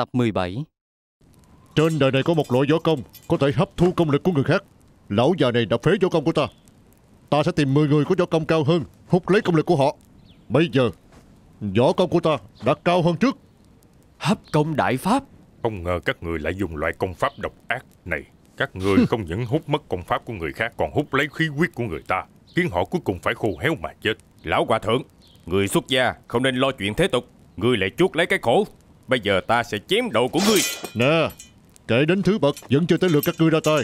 Tập 17 Trên đời này có một loại võ công Có thể hấp thu công lực của người khác Lão già này đã phế võ công của ta Ta sẽ tìm 10 người có võ công cao hơn Hút lấy công lực của họ Bây giờ Võ công của ta đã cao hơn trước Hấp công đại pháp Không ngờ các người lại dùng loại công pháp độc ác này Các người không những hút mất công pháp của người khác Còn hút lấy khí huyết của người ta Khiến họ cuối cùng phải khô héo mà chết Lão hòa thượng Người xuất gia không nên lo chuyện thế tục Người lại chuốt lấy cái khổ Bây giờ ta sẽ chém đầu của ngươi Nè Kể đến thứ bậc Vẫn chưa tới lượt các ngươi ra tay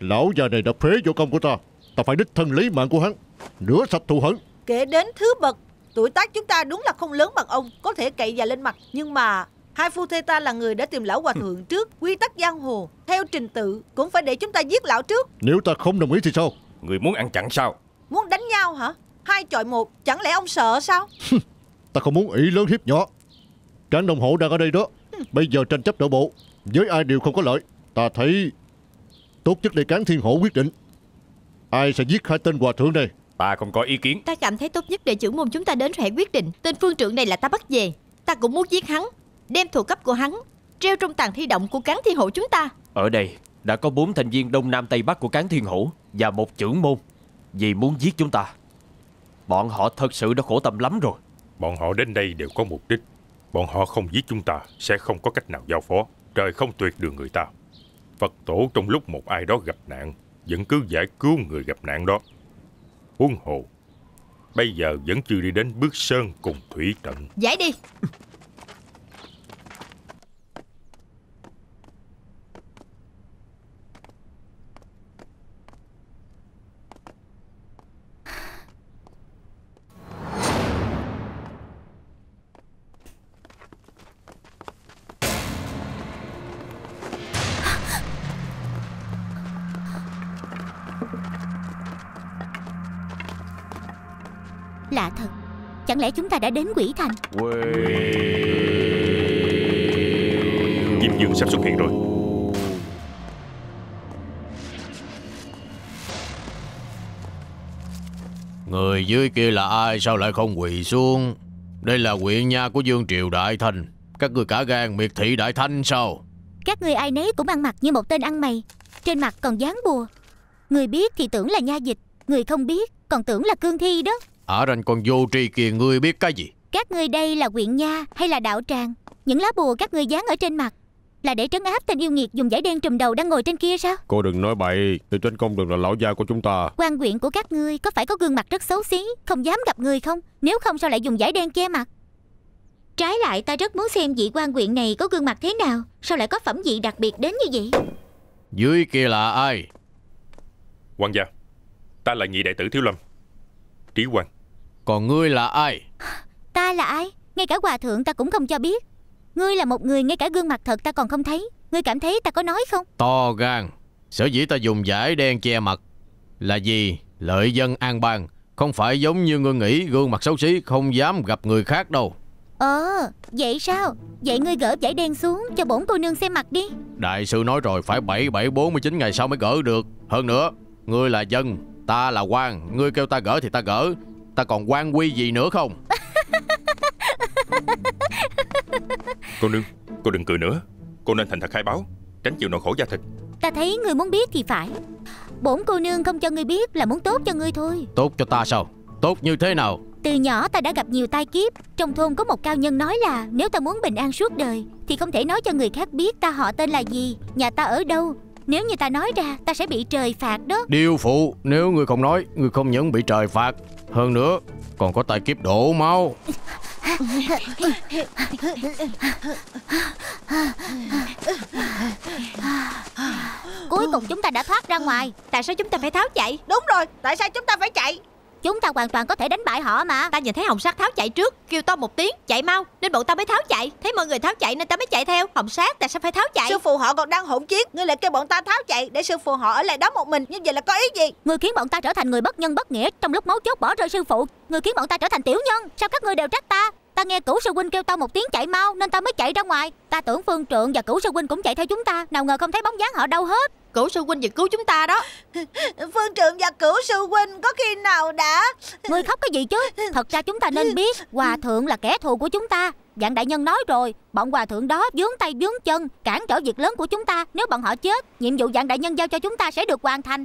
Lão già này đã phế vô công của ta Ta phải đích thân lấy mạng của hắn Rửa sạch thù hận Kể đến thứ bậc Tuổi tác chúng ta đúng là không lớn bằng ông Có thể cậy già lên mặt Nhưng mà Hai phu thê ta là người đã tìm lão hòa ừ. thượng trước Quy tắc giang hồ Theo trình tự Cũng phải để chúng ta giết lão trước Nếu ta không đồng ý thì sao Người muốn ăn chặn sao Muốn đánh nhau hả Hai chọi một Chẳng lẽ ông sợ sao Ta không muốn ý lớn hiếp nhỏ Tráng đồng hộ đang ở đây đó Bây giờ tranh chấp nội bộ Với ai đều không có lợi Ta thấy Tốt nhất để cán thiên hổ quyết định Ai sẽ giết hai tên hòa thượng này Ta không có ý kiến Ta cảm thấy tốt nhất để trưởng môn chúng ta đến sẽ quyết định Tên phương trưởng này là ta bắt về Ta cũng muốn giết hắn Đem thuộc cấp của hắn Treo trong tàn thi động của cán thiên hổ chúng ta Ở đây đã có bốn thành viên Đông Nam Tây Bắc của cán thiên hổ Và một trưởng môn Vì muốn giết chúng ta Bọn họ thật sự đã khổ tâm lắm rồi Bọn họ đến đây đều có mục đích Bọn họ không giết chúng ta Sẽ không có cách nào giao phó Trời không tuyệt đường người ta Phật tổ trong lúc một ai đó gặp nạn Vẫn cứ giải cứu người gặp nạn đó Huống hồ Bây giờ vẫn chưa đi đến bước sơn cùng thủy trận Giải đi Chẳng lẽ chúng ta đã đến quỷ thành Diêm Dương sắp xuất hiện rồi Người dưới kia là ai sao lại không quỳ xuống Đây là quyện nha của Dương Triều Đại Thành Các người cả gan miệt thị Đại Thanh sao Các người ai nấy cũng ăn mặc như một tên ăn mày Trên mặt còn dán bùa Người biết thì tưởng là nha dịch Người không biết còn tưởng là cương thi đó Ả à, ranh con vô tri kìa ngươi biết cái gì Các ngươi đây là quyện nha hay là đạo tràng Những lá bùa các ngươi dán ở trên mặt Là để trấn áp tên yêu nghiệt dùng giải đen trùm đầu đang ngồi trên kia sao Cô đừng nói bậy Từ trên công đường là lão gia của chúng ta quan quyện của các ngươi có phải có gương mặt rất xấu xí Không dám gặp người không Nếu không sao lại dùng giải đen che mặt Trái lại ta rất muốn xem vị quan quyện này có gương mặt thế nào Sao lại có phẩm vị đặc biệt đến như vậy Dưới kia là ai quan gia Ta là nhị đệ tử Thiếu Lâm Trí Quang còn ngươi là ai Ta là ai Ngay cả hòa thượng ta cũng không cho biết Ngươi là một người ngay cả gương mặt thật ta còn không thấy Ngươi cảm thấy ta có nói không To gan Sở dĩ ta dùng giải đen che mặt Là gì lợi dân an bang Không phải giống như ngươi nghĩ gương mặt xấu xí Không dám gặp người khác đâu Ờ vậy sao Vậy ngươi gỡ giải đen xuống cho bổn cô nương xem mặt đi Đại sư nói rồi phải 7, 7, 49 ngày sau mới gỡ được Hơn nữa Ngươi là dân Ta là quan Ngươi kêu ta gỡ thì ta gỡ ta còn quan quy gì nữa không Cô nương Cô đừng cười nữa Cô nên thành thật khai báo Tránh chịu nỗi khổ gia thịt Ta thấy người muốn biết thì phải Bổn cô nương không cho người biết là muốn tốt cho ngươi thôi Tốt cho ta sao Tốt như thế nào Từ nhỏ ta đã gặp nhiều tai kiếp Trong thôn có một cao nhân nói là Nếu ta muốn bình an suốt đời Thì không thể nói cho người khác biết ta họ tên là gì Nhà ta ở đâu nếu như ta nói ra ta sẽ bị trời phạt đó Điêu phụ Nếu người không nói người không những bị trời phạt Hơn nữa Còn có tài kiếp đổ máu Cuối cùng chúng ta đã thoát ra ngoài Tại sao chúng ta phải tháo chạy Đúng rồi Tại sao chúng ta phải chạy Chúng ta hoàn toàn có thể đánh bại họ mà Ta nhìn thấy Hồng Sát tháo chạy trước Kêu to một tiếng Chạy mau Nên bọn ta mới tháo chạy Thấy mọi người tháo chạy nên ta mới chạy theo Hồng Sát tại sao phải tháo chạy Sư phụ họ còn đang hỗn chiến Ngươi lại kêu bọn ta tháo chạy Để sư phụ họ ở lại đó một mình Như vậy là có ý gì Ngươi khiến bọn ta trở thành người bất nhân bất nghĩa Trong lúc máu chốt bỏ rơi sư phụ Ngươi khiến bọn ta trở thành tiểu nhân Sao các ngươi đều trách ta Ta nghe cửu sư huynh kêu tao một tiếng chạy mau Nên tao mới chạy ra ngoài Ta tưởng phương trượng và cửu sư huynh cũng chạy theo chúng ta Nào ngờ không thấy bóng dáng họ đâu hết cửu sư huynh về cứu chúng ta đó Phương trưởng và cửu sư huynh có khi nào đã Ngươi khóc cái gì chứ Thật ra chúng ta nên biết Hòa thượng là kẻ thù của chúng ta Dạng đại nhân nói rồi Bọn hòa thượng đó vướng tay vướng chân Cản trở việc lớn của chúng ta Nếu bọn họ chết Nhiệm vụ dạng đại nhân giao cho chúng ta sẽ được hoàn thành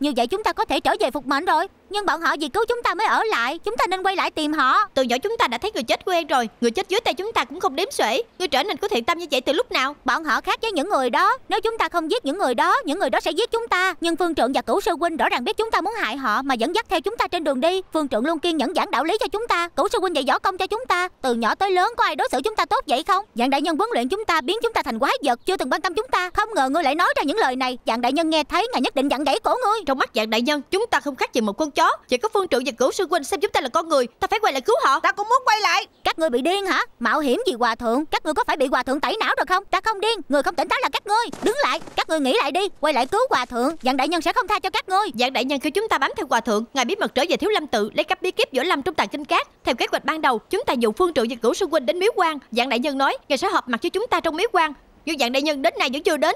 Như vậy chúng ta có thể trở về phục mệnh rồi nhưng bọn họ vì cứu chúng ta mới ở lại Chúng ta nên quay lại tìm họ Từ nhỏ chúng ta đã thấy người chết quen rồi Người chết dưới tay chúng ta cũng không đếm xuể Người trở nên có thiện tâm như vậy từ lúc nào Bọn họ khác với những người đó Nếu chúng ta không giết những người đó Những người đó sẽ giết chúng ta Nhưng phương trượng và cửu sư huynh rõ ràng biết chúng ta muốn hại họ Mà vẫn dắt theo chúng ta trên đường đi Phương trượng luôn kiên nhẫn giảng đạo lý cho chúng ta Cửu sư huynh dạy võ công cho chúng ta Từ nhỏ tới lớn có ai đối xử chúng ta tốt vậy không Dạng đại nhân huấn luyện chúng ta biến chúng ta thành quái vật Chưa từng quan tâm chúng ta Không ngờ ngươi lại nói ra những lời này Dạng đại nhân nghe thấy ngài nhất định dặn gãy cổ ngươi Trong mắt dạng đại nhân chúng ta không khác gì một con chó Chỉ có phương trưởng và cửu sư huynh xem chúng ta là con người Ta phải quay lại cứu họ Ta cũng muốn quay lại Các ngươi bị điên hả Mạo hiểm gì hòa thượng Các ngươi có phải bị hòa thượng tẩy não rồi không Ta không điên Người không tỉnh táo là các ngươi Đứng lại Các ngươi nghĩ lại đi Quay lại cứu hòa thượng Dạng đại nhân sẽ không tha cho các ngươi Dạng đại nhân kêu chúng ta bám theo hòa thượng Ngài bí mật trở về thiếu lâm tự Lấy cắp bí kíp giữa lâm trong tàng kinh cát Theo kế hoạch ban đầu Chúng ta dụ phương trưởng và cửu sư huynh đến miếu quan Dạng đại nhân nói Ngài sẽ họp mặt cho chúng ta trong miếu quan nhưng dạng đại nhân đến nay vẫn chưa đến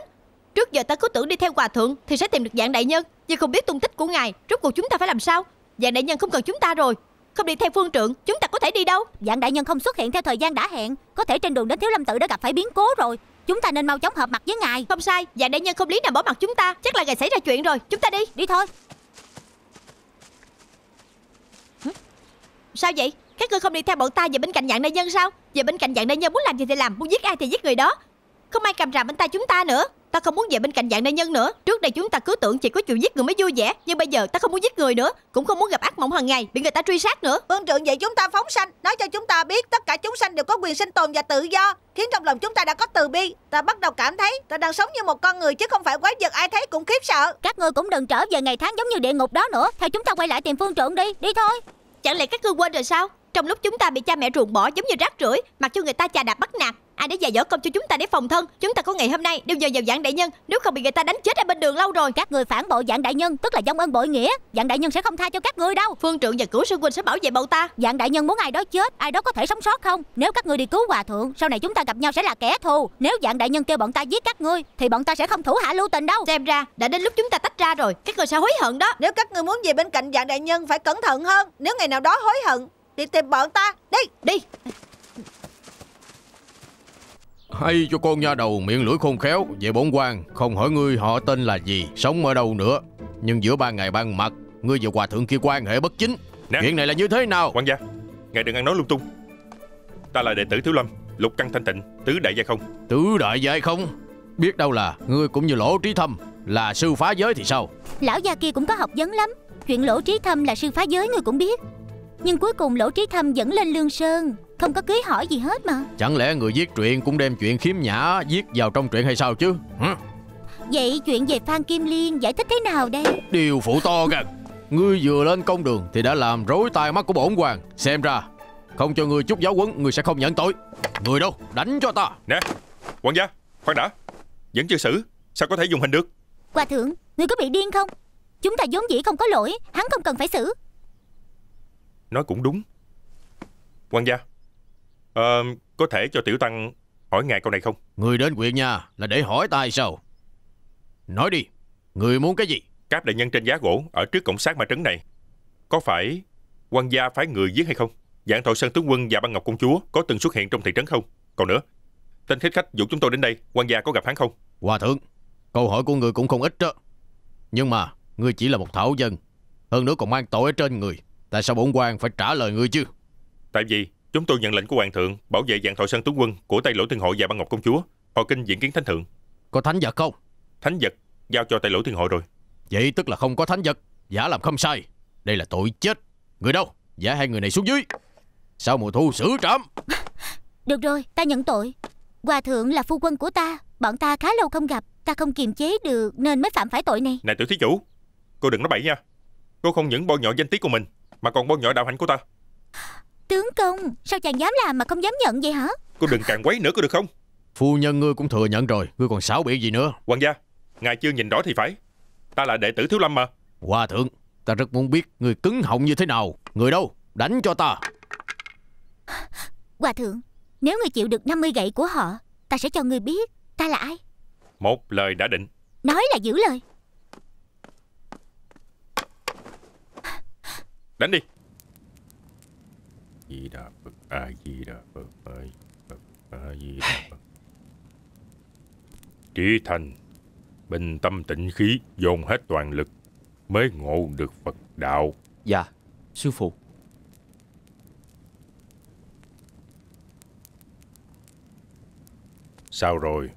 Trước giờ ta cứ tưởng đi theo hòa thượng Thì sẽ tìm được dạng đại nhân Nhưng không biết tung tích của ngài Rốt cuộc chúng ta phải làm sao Dạng đại nhân không cần chúng ta rồi Không đi theo phương trượng Chúng ta có thể đi đâu Dạng đại nhân không xuất hiện theo thời gian đã hẹn Có thể trên đường đến Thiếu Lâm Tự đã gặp phải biến cố rồi Chúng ta nên mau chóng hợp mặt với ngài Không sai Dạng đại nhân không lý nào bỏ mặt chúng ta Chắc là ngài xảy ra chuyện rồi Chúng ta đi Đi thôi Sao vậy Các ngươi không đi theo bọn ta về bên cạnh dạng đại nhân sao Về bên cạnh dạng đại nhân muốn làm gì thì làm Muốn giết ai thì giết người đó Không ai cầm rạp bên tay chúng ta nữa Ta không muốn về bên cạnh dạng đại nhân nữa Trước đây chúng ta cứ tưởng chỉ có chuyện giết người mới vui vẻ Nhưng bây giờ ta không muốn giết người nữa Cũng không muốn gặp ác mộng hàng ngày Bị người ta truy sát nữa Vương trưởng vậy chúng ta phóng sanh Nói cho chúng ta biết tất cả chúng sanh đều có quyền sinh tồn và tự do Khiến trong lòng chúng ta đã có từ bi Ta bắt đầu cảm thấy ta đang sống như một con người Chứ không phải quái vật ai thấy cũng khiếp sợ Các người cũng đừng trở về ngày tháng giống như địa ngục đó nữa Theo chúng ta quay lại tìm phương Trượng đi Đi thôi Chẳng lẽ các ngươi quên rồi sao trong lúc chúng ta bị cha mẹ ruồng bỏ giống như rác rưởi Mặc cho người ta chà đạp bắt nạt Ai để dạy dỗ công cho chúng ta để phòng thân Chúng ta có ngày hôm nay đều nhờ vào dạng đại nhân Nếu không bị người ta đánh chết ở bên đường lâu rồi Các người phản bội dạng đại nhân Tức là dông ơn bội nghĩa Dạng đại nhân sẽ không tha cho các người đâu Phương trưởng và cửu sư huynh sẽ bảo vệ bọn ta Dạng đại nhân muốn ai đó chết Ai đó có thể sống sót không Nếu các người đi cứu hòa thượng Sau này chúng ta gặp nhau sẽ là kẻ thù Nếu dạng đại nhân kêu bọn ta giết các ngươi Thì bọn ta sẽ không thủ hạ lưu tình đâu Xem ra đã đến lúc chúng ta tách ra rồi Các người sẽ hối hận đó Nếu các người muốn về bên cạnh dạng đại nhân phải cẩn thận hơn Nếu ngày nào đó hối hận Đi tìm bọn ta Đi Đi hay cho con nha đầu miệng lưỡi khôn khéo Về bổn quan Không hỏi ngươi họ tên là gì Sống ở đâu nữa Nhưng giữa ba ngày ban mặt Ngươi và hòa thượng kia quan hệ bất chính nè. Chuyện này là như thế nào Quan gia Ngài đừng ăn nói lung tung Ta là đệ tử Thiếu Lâm Lục căn Thanh Tịnh Tứ Đại Giai Không Tứ Đại Giai Không Biết đâu là Ngươi cũng như Lỗ Trí Thâm Là sư phá giới thì sao Lão gia kia cũng có học vấn lắm Chuyện Lỗ Trí Thâm là sư phá giới ngươi cũng biết nhưng cuối cùng Lỗ Trí Thâm vẫn lên Lương Sơn Không có cưới hỏi gì hết mà Chẳng lẽ người viết truyện cũng đem chuyện khiếm nhã viết vào trong truyện hay sao chứ Hả? Vậy chuyện về Phan Kim Liên giải thích thế nào đây Điều phụ to gần Ngươi vừa lên công đường thì đã làm rối tai mắt của bổn hoàng Xem ra không cho ngươi chút giáo huấn ngươi sẽ không nhận tội người đâu đánh cho ta Nè quan gia khoan đã Vẫn chưa xử sao có thể dùng hình được Hòa thượng ngươi có bị điên không Chúng ta vốn dĩ không có lỗi Hắn không cần phải xử Nói cũng đúng quan gia à, Có thể cho tiểu tăng hỏi ngài câu này không Người đến huyện nhà là để hỏi ta hay sao Nói đi Người muốn cái gì Các đại nhân trên giá gỗ Ở trước cổng sát ma trấn này Có phải quan gia phái người giết hay không Dạng thọ sơn tướng quân và băng ngọc công chúa Có từng xuất hiện trong thị trấn không Còn nữa Tên thích khách dụ chúng tôi đến đây quan gia có gặp hắn không Hòa thượng Câu hỏi của người cũng không ít đó Nhưng mà Ngươi chỉ là một thảo dân Hơn nữa còn mang tội ở trên người Tại sao bổn quan phải trả lời ngươi chứ Tại vì chúng tôi nhận lệnh của hoàng thượng Bảo vệ dạng thọ sơn tướng quân Của tay lỗ thiên hội và băng ngọc công chúa Họ kinh diện kiến thánh thượng Có thánh vật không Thánh vật giao cho tay lỗ thiên hội rồi Vậy tức là không có thánh vật Giả làm không sai Đây là tội chết Người đâu Giả hai người này xuống dưới Sao mùa thu xử trảm Được rồi ta nhận tội Hòa thượng là phu quân của ta Bọn ta khá lâu không gặp Ta không kiềm chế được nên mới phạm phải tội này Này tiểu thí chủ Cô đừng nói bậy nha Cô không những bôi nhọ danh tiếng của mình mà còn bôi nhọ đạo hạnh của ta Tướng công Sao chàng dám làm mà không dám nhận vậy hả Cô đừng càng quấy nữa có được không Phu nhân ngươi cũng thừa nhận rồi Ngươi còn xáo biện gì nữa Hoàng gia Ngài chưa nhìn rõ thì phải Ta là đệ tử Thiếu Lâm mà Hòa thượng Ta rất muốn biết Người cứng họng như thế nào Người đâu Đánh cho ta Hòa thượng Nếu ngươi chịu được 50 gậy của họ Ta sẽ cho ngươi biết Ta là ai Một lời đã định Nói là giữ lời Đánh đi Di đà A Di Đà Phật A Di Đà Phật A Di Đà Phật Trí thành Bình tâm tĩnh khí Dồn hết toàn lực Mới ngộ được Phật đạo Dạ Sư phụ Sao rồi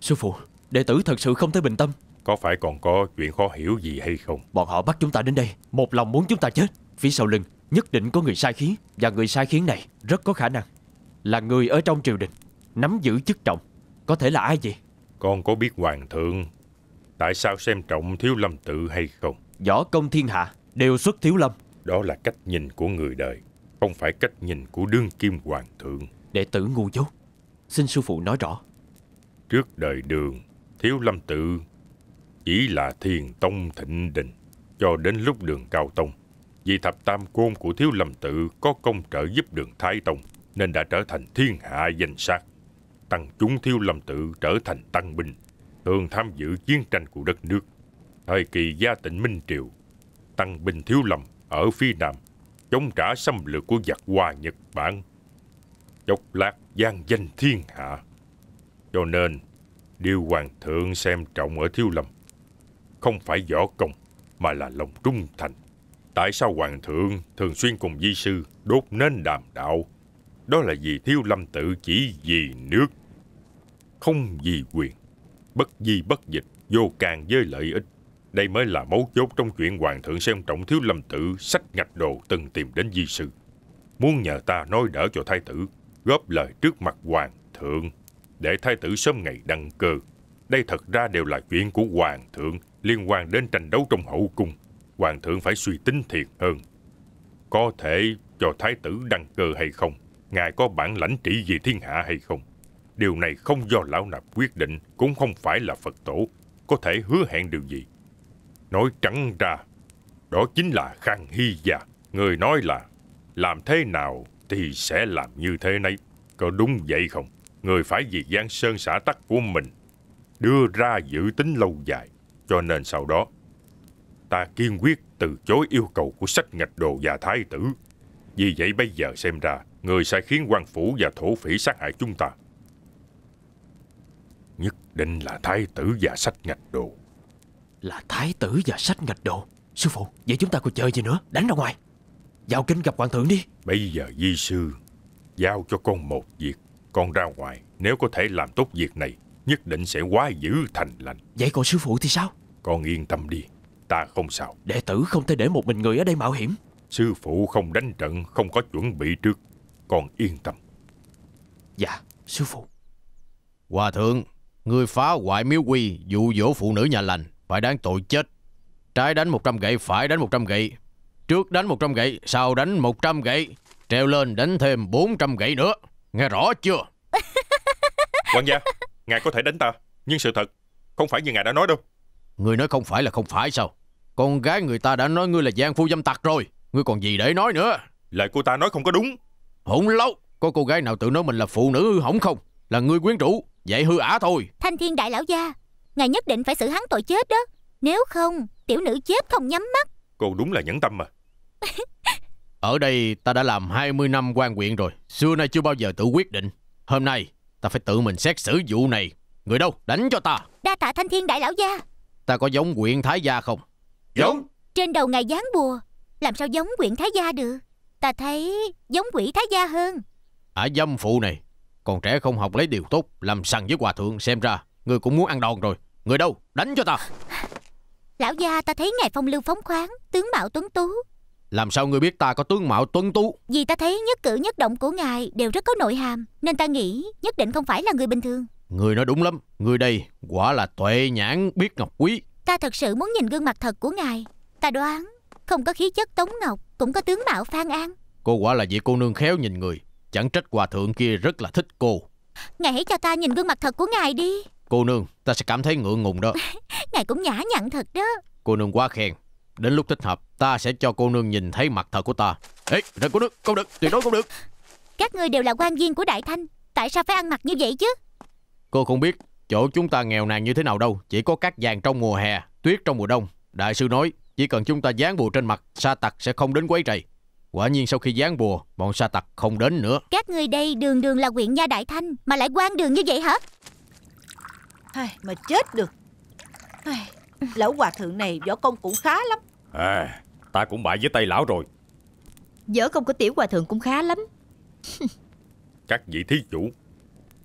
Sư phụ Đệ tử thật sự không thể bình tâm Có phải còn có chuyện khó hiểu gì hay không Bọn họ bắt chúng ta đến đây Một lòng muốn chúng ta chết Phía sau lưng nhất định có người sai khiến Và người sai khiến này rất có khả năng Là người ở trong triều đình Nắm giữ chức trọng Có thể là ai vậy Con có biết hoàng thượng Tại sao xem trọng thiếu lâm tự hay không Võ công thiên hạ đều xuất thiếu lâm Đó là cách nhìn của người đời Không phải cách nhìn của đương kim hoàng thượng Đệ tử ngu dốt Xin sư phụ nói rõ Trước đời đường Thiếu lâm tự Chỉ là thiền tông thịnh đình Cho đến lúc đường cao tông vì thập tam côn của Thiếu Lâm Tự có công trợ giúp đường Thái Tông nên đã trở thành thiên hạ danh sát. Tăng chúng Thiếu Lâm Tự trở thành tăng binh, thường tham dự chiến tranh của đất nước. Thời kỳ gia tịnh Minh Triều, tăng binh Thiếu Lâm ở phía Nam chống trả xâm lược của giặc Hoa Nhật Bản. Chốc lát gian danh thiên hạ. Cho nên, điều hoàng thượng xem trọng ở Thiếu Lâm không phải võ công mà là lòng trung thành. Tại sao Hoàng thượng thường xuyên cùng di sư đốt nên đàm đạo? Đó là vì thiếu lâm tự chỉ vì nước, không vì quyền. Bất di bất dịch, vô càng với lợi ích. Đây mới là mấu chốt trong chuyện Hoàng thượng xem trọng thiếu lâm tự sách ngạch đồ từng tìm đến di sư. Muốn nhờ ta nói đỡ cho thái tử, góp lời trước mặt Hoàng thượng, để thái tử sớm ngày đăng cơ. Đây thật ra đều là chuyện của Hoàng thượng liên quan đến tranh đấu trong hậu cung Hoàng thượng phải suy tính thiệt hơn Có thể cho thái tử đăng cơ hay không Ngài có bản lãnh trị vì thiên hạ hay không Điều này không do lão nạp quyết định Cũng không phải là Phật tổ Có thể hứa hẹn điều gì Nói trắng ra Đó chính là Khang Hy già Người nói là Làm thế nào thì sẽ làm như thế nấy, Có đúng vậy không Người phải vì gian sơn xã tắc của mình Đưa ra dự tính lâu dài Cho nên sau đó ta kiên quyết từ chối yêu cầu của sách ngạch đồ và thái tử. Vì vậy bây giờ xem ra, người sẽ khiến quan phủ và thổ phỉ sát hại chúng ta. Nhất định là thái tử và sách ngạch đồ. Là thái tử và sách ngạch đồ? Sư phụ, vậy chúng ta còn chơi gì nữa? Đánh ra ngoài. Vào kinh gặp hoàng thượng đi. Bây giờ di sư, giao cho con một việc. Con ra ngoài, nếu có thể làm tốt việc này, nhất định sẽ quá dữ thành lành. Vậy còn sư phụ thì sao? Con yên tâm đi Ta không sao Đệ tử không thể để một mình người ở đây mạo hiểm Sư phụ không đánh trận Không có chuẩn bị trước Còn yên tâm Dạ sư phụ Hòa thượng Người phá hoại miếu quy dụ dỗ phụ nữ nhà lành Phải đáng tội chết Trái đánh 100 gậy phải đánh 100 gậy Trước đánh 100 gậy Sau đánh 100 gậy Treo lên đánh thêm 400 gậy nữa Nghe rõ chưa Quan gia Ngài có thể đánh ta Nhưng sự thật Không phải như ngài đã nói đâu Người nói không phải là không phải sao Con gái người ta đã nói ngươi là gian phu dâm tặc rồi Ngươi còn gì để nói nữa Lời cô ta nói không có đúng Hỗn lâu Có cô gái nào tự nói mình là phụ nữ hư hỏng không Là ngươi quyến rũ Vậy hư ả thôi Thanh thiên đại lão gia Ngài nhất định phải xử hắn tội chết đó Nếu không Tiểu nữ chết không nhắm mắt Cô đúng là nhẫn tâm mà Ở đây ta đã làm 20 năm quan quyện rồi Xưa nay chưa bao giờ tự quyết định Hôm nay ta phải tự mình xét xử vụ này Người đâu đánh cho ta Đa tạ thanh thiên đại lão gia Ta có giống quyện Thái Gia không Giống Trên đầu ngài dán bùa Làm sao giống quyện Thái Gia được Ta thấy giống quỷ Thái Gia hơn Ả dâm phụ này Còn trẻ không học lấy điều tốt Làm sằng với hòa thượng Xem ra người cũng muốn ăn đòn rồi Người đâu đánh cho ta Lão gia ta thấy ngài phong lưu phóng khoáng Tướng mạo tuấn tú Làm sao ngươi biết ta có tướng mạo tuấn tú Vì ta thấy nhất cử nhất động của ngài Đều rất có nội hàm Nên ta nghĩ nhất định không phải là người bình thường Người nói đúng lắm Người đây quả là tuệ nhãn biết ngọc quý Ta thật sự muốn nhìn gương mặt thật của ngài Ta đoán Không có khí chất Tống Ngọc Cũng có tướng mạo Phan An Cô quả là vị cô nương khéo nhìn người Chẳng trách hòa thượng kia rất là thích cô Ngài hãy cho ta nhìn gương mặt thật của ngài đi Cô nương ta sẽ cảm thấy ngượng ngùng đó Ngài cũng nhã nhặn thật đó Cô nương quá khen Đến lúc thích hợp ta sẽ cho cô nương nhìn thấy mặt thật của ta Ê đừng cô được không được tuyệt đối không được Các người đều là quan viên của Đại Thanh Tại sao phải ăn mặc như vậy chứ Cô không biết chỗ chúng ta nghèo nàn như thế nào đâu, chỉ có cát vàng trong mùa hè, tuyết trong mùa đông. Đại sư nói, chỉ cần chúng ta dán bùa trên mặt, sa tặc sẽ không đến quấy rầy. Quả nhiên sau khi dán bùa, bọn sa tặc không đến nữa. Các người đây đường đường là huyện gia Đại Thanh mà lại quan đường như vậy hả? Ai, mà chết được. Ai, lão hòa thượng này võ công cũng khá lắm. À, ta cũng bại với tay lão rồi. Võ công của tiểu hòa thượng cũng khá lắm. Các vị thí chủ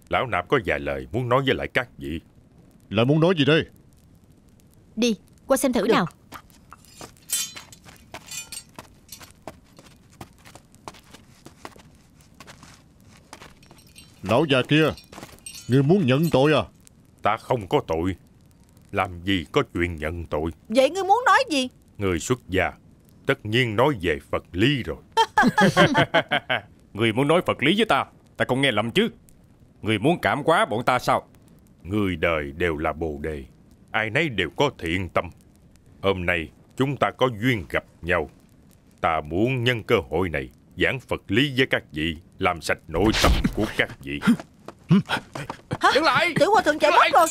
Lão Nạp có vài lời muốn nói với lại các vị lại muốn nói gì đây Đi qua xem thử Được. nào Lão già kia Ngươi muốn nhận tội à Ta không có tội Làm gì có chuyện nhận tội Vậy ngươi muốn nói gì Người xuất gia Tất nhiên nói về Phật lý rồi Người muốn nói Phật lý với ta Ta không nghe lầm chứ Người muốn cảm quá bọn ta sao Người đời đều là bồ đề Ai nấy đều có thiện tâm Hôm nay chúng ta có duyên gặp nhau Ta muốn nhân cơ hội này Giảng Phật lý với các vị Làm sạch nội tâm của các vị đứng lại Tiểu hòa thượng chạy mất rồi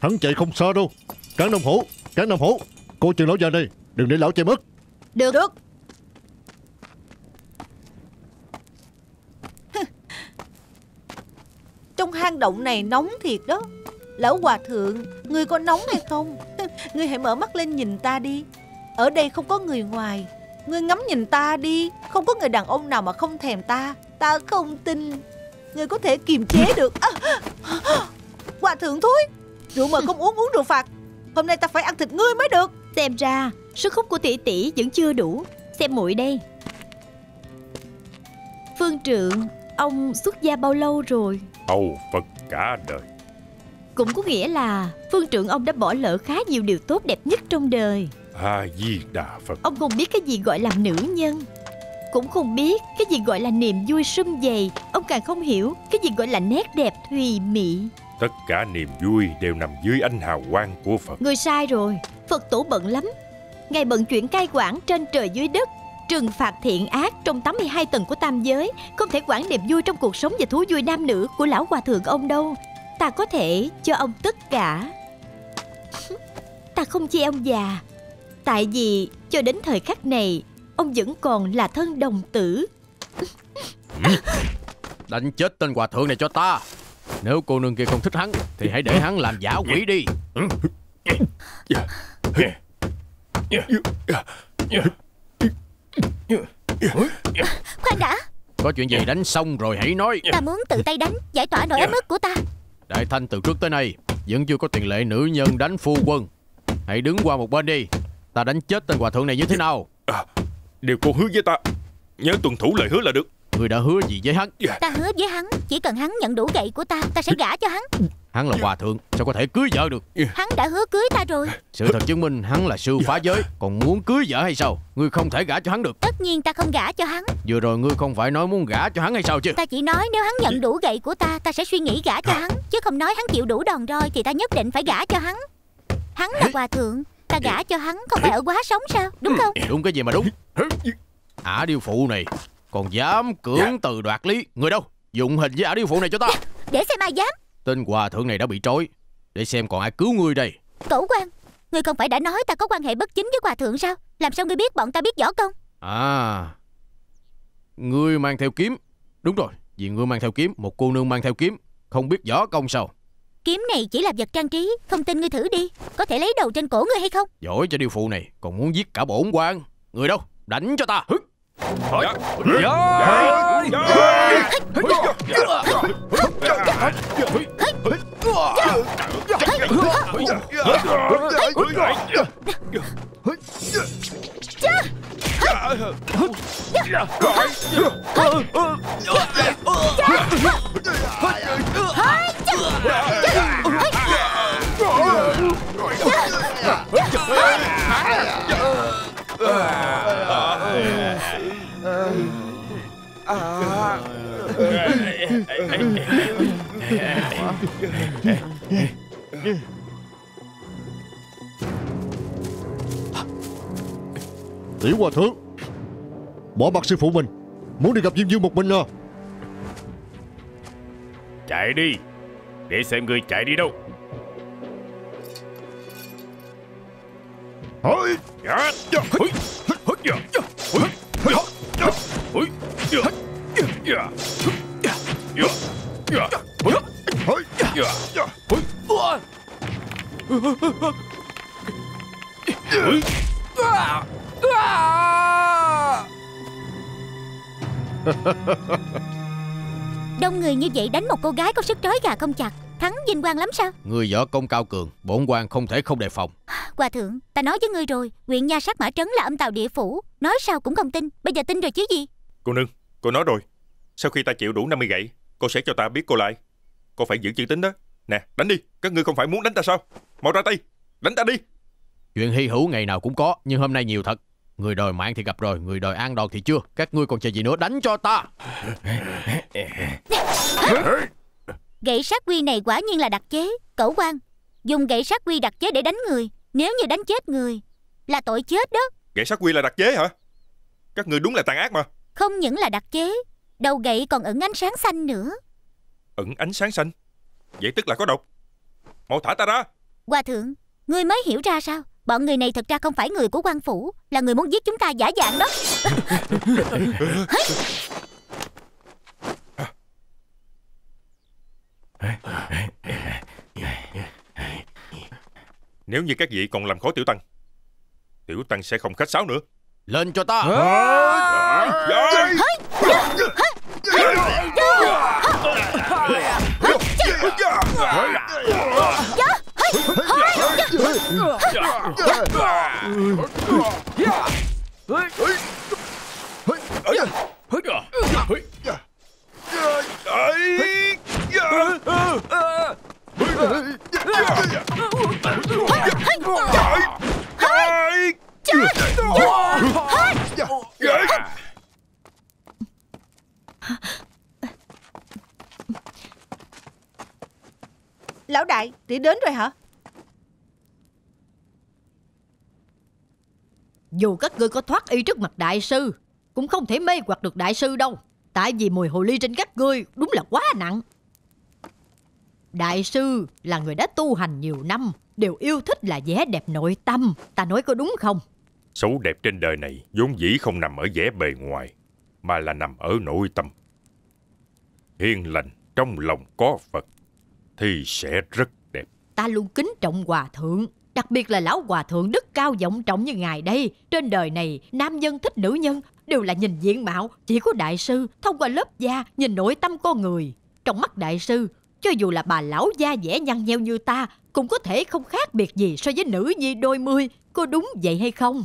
Hắn chạy không xa đâu Cán đồng hổ Cán đồng hổ Cô chừng lão già đây Đừng để lão chạy mất Được Được Trong hang động này nóng thiệt đó Lão Hòa Thượng Người có nóng hay không Người hãy mở mắt lên nhìn ta đi Ở đây không có người ngoài Ngươi ngắm nhìn ta đi Không có người đàn ông nào mà không thèm ta Ta không tin Ngươi có thể kiềm chế được à, à, à. Hòa thượng thôi Rượu mời không uống uống rượu phạt Hôm nay ta phải ăn thịt ngươi mới được Xem ra sức hút của tỷ tỷ vẫn chưa đủ Xem muội đây Phương trượng Ông xuất gia bao lâu rồi hầu Phật cả đời Cũng có nghĩa là Phương trưởng ông đã bỏ lỡ khá nhiều điều tốt đẹp nhất trong đời A-di-đà Phật Ông không biết cái gì gọi là nữ nhân Cũng không biết cái gì gọi là niềm vui sum dày Ông càng không hiểu cái gì gọi là nét đẹp thùy mị Tất cả niềm vui đều nằm dưới anh hào quang của Phật Người sai rồi, Phật tổ bận lắm Ngài bận chuyện cai quản trên trời dưới đất trừng phạt thiện ác trong 82 tầng của tam giới không thể quản niềm vui trong cuộc sống và thú vui nam nữ của lão hòa thượng ông đâu ta có thể cho ông tất cả ta không chê ông già tại vì cho đến thời khắc này ông vẫn còn là thân đồng tử đánh chết tên hòa thượng này cho ta nếu cô nương kia không thích hắn thì hãy để hắn làm giả quỷ đi Khoan đã Có chuyện gì đánh xong rồi hãy nói Ta muốn tự tay đánh Giải tỏa nỗi ấm ức của ta Đại Thanh từ trước tới nay Vẫn chưa có tiền lệ nữ nhân đánh phu quân Hãy đứng qua một bên đi Ta đánh chết tên hòa thượng này như thế nào à, Điều cô hứa với ta Nhớ tuân thủ lời hứa là được Người đã hứa gì với hắn Ta hứa với hắn Chỉ cần hắn nhận đủ gậy của ta Ta sẽ gả cho hắn Hắn là hòa thượng Sao có thể cưới vợ được dạ. Hắn đã hứa cưới ta rồi Sự thật chứng minh hắn là sư phá dạ. giới Còn muốn cưới vợ hay sao Ngươi không thể gả cho hắn được Tất nhiên ta không gả cho hắn Vừa rồi ngươi không phải nói muốn gả cho hắn hay sao chứ Ta chỉ nói nếu hắn nhận dạ. đủ gậy của ta Ta sẽ suy nghĩ gả cho à. hắn Chứ không nói hắn chịu đủ đòn roi Thì ta nhất định phải gả cho hắn Hắn là hòa thượng Ta gả cho hắn không phải ở quá sống sao Đúng không ừ, Đúng cái gì mà đúng Ả à, điêu phụ này Còn dám cưỡng từ đoạt lý Người đâu Dụng hình với ả à điêu phụ này cho ta Để xem ai dám Tên hòa thượng này đã bị trói Để xem còn ai cứu ngươi đây cẩu quan Ngươi không phải đã nói ta có quan hệ bất chính với hòa thượng sao Làm sao ngươi biết bọn ta biết võ công À Ngươi mang theo kiếm Đúng rồi Vì ngươi mang theo kiếm Một cô nương mang theo kiếm Không biết võ công sao Kiếm này chỉ là vật trang trí Không tin ngươi thử đi Có thể lấy đầu trên cổ ngươi hay không Giỏi cho điều phụ này Còn muốn giết cả bổn quan Người đâu Đánh cho ta Hứt Yeah. Tiểu hòa thượng Bỏ mặt sư phụ mình Muốn đi gặp Diêm Dương một mình à Chạy đi Để xem người chạy đi đâu Hỡi Đông người như vậy đánh một cô gái có sức trói gà không chặt Thắng vinh quang lắm sao Người võ công cao cường Bổn quan không thể không đề phòng Hòa thượng Ta nói với ngươi rồi Huyện nha sát mã trấn là âm tàu địa phủ Nói sao cũng không tin Bây giờ tin rồi chứ gì Cô nương Cô nói rồi Sau khi ta chịu đủ 50 gậy Cô sẽ cho ta biết cô lại Cô phải giữ chữ tính đó Nè đánh đi Các ngươi không phải muốn đánh ta sao Mau ra tay Đánh ta đi Chuyện hy hữu ngày nào cũng có Nhưng hôm nay nhiều thật Người đòi mạng thì gặp rồi Người đòi an đòn thì chưa Các ngươi còn chờ gì nữa Đánh cho ta Gậy sát quy này quả nhiên là đặc chế Cẩu quan Dùng gậy sát quy đặc chế để đánh người Nếu như đánh chết người Là tội chết đó Gậy sát quy là đặc chế hả Các người đúng là tàn ác mà Không những là đặc chế Đầu gậy còn ẩn ánh sáng xanh nữa Ẩn ánh sáng xanh Vậy tức là có độc Mau thả ta ra Hòa thượng Ngươi mới hiểu ra sao Bọn người này thật ra không phải người của quan phủ Là người muốn giết chúng ta giả dạng đó Nếu như các vị còn làm khó tiểu tăng Tiểu tăng sẽ không khách sáo nữa Lên cho ta Hey! Lão đại, tỷ đến rồi hả? Dù các ngươi có thoát y trước mặt đại sư Cũng không thể mê hoặc được đại sư đâu Tại vì mùi hồ ly trên các ngươi Đúng là quá nặng Đại sư là người đã tu hành nhiều năm Đều yêu thích là vẻ đẹp nội tâm Ta nói có đúng không? Xấu đẹp trên đời này vốn dĩ không nằm ở vẻ bề ngoài Mà là nằm ở nội tâm Hiên lành trong lòng có Phật Thì sẽ rất đẹp Ta luôn kính trọng Hòa Thượng Đặc biệt là lão hòa thượng đức cao vọng trọng như ngài đây Trên đời này nam nhân thích nữ nhân Đều là nhìn diện mạo Chỉ có đại sư thông qua lớp da Nhìn nội tâm con người Trong mắt đại sư cho dù là bà lão da dẻ nhăn nheo như ta Cũng có thể không khác biệt gì so với nữ nhi đôi mươi Có đúng vậy hay không?